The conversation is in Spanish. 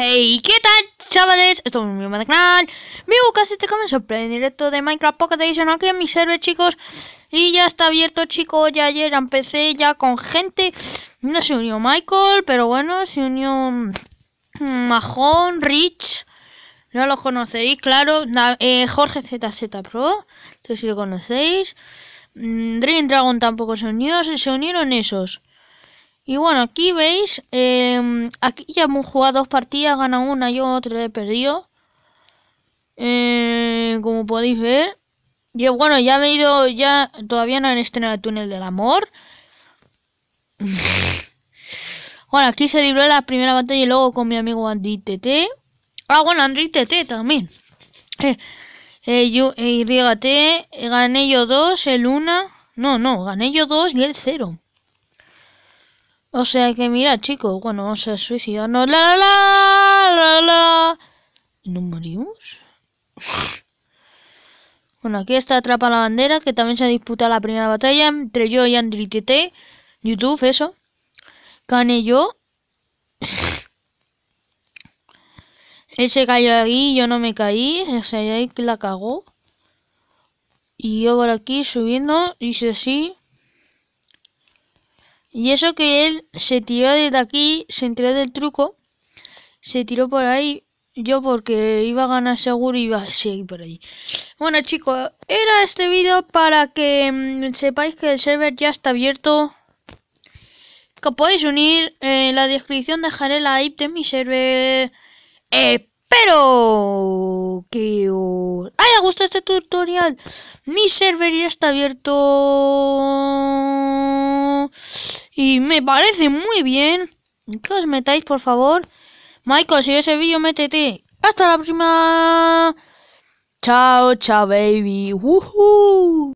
Hey, ¿qué tal chavales? Esto es mi de canal Mi casi te comenzó en directo de Minecraft Pocket Edition aquí en mi server chicos Y ya está abierto chicos, ya ayer empecé ya con gente No se unió Michael, pero bueno, se unió mm, Majón, Rich No los conoceréis, claro eh, Jorge ZZ Pro, entonces si lo conocéis mm, Dream Dragon tampoco se unió, se unieron esos y bueno, aquí veis, em, aquí ya hemos jugado dos partidas, gana una, yo otra he perdido. Eh, como podéis ver. Y bueno, ya me he ido, ya todavía no han estrenado el túnel del amor. bueno, aquí se libró la primera batalla y luego con mi amigo Andy TT. Ah, bueno, Andri TT también. Eh, eh, y yo, gané yo dos, el una. No, no, gané yo dos y el cero. O sea que mira, chicos, bueno, vamos a suicidarnos. La, la, la, la, ¿No morimos? bueno, aquí está Atrapa la Bandera, que también se disputa la primera batalla entre yo y Andri YouTube, eso. Cane yo. Ese cayó ahí, yo no me caí. O sea, ahí la cagó. Y yo por aquí subiendo, dice así y eso que él se tiró desde aquí, se enteró del truco, se tiró por ahí. Yo porque iba a ganar seguro iba a seguir por ahí. Bueno chicos, era este vídeo para que mm, sepáis que el server ya está abierto. Que podéis unir, en la descripción dejaré la IP de mi server. Espero que os haya gustado este tutorial. Mi server ya está abierto. Y me parece muy bien que os metáis, por favor. Michael, si ese vídeo, métete. Hasta la próxima. Chao, chao, baby. ¡Woohoo!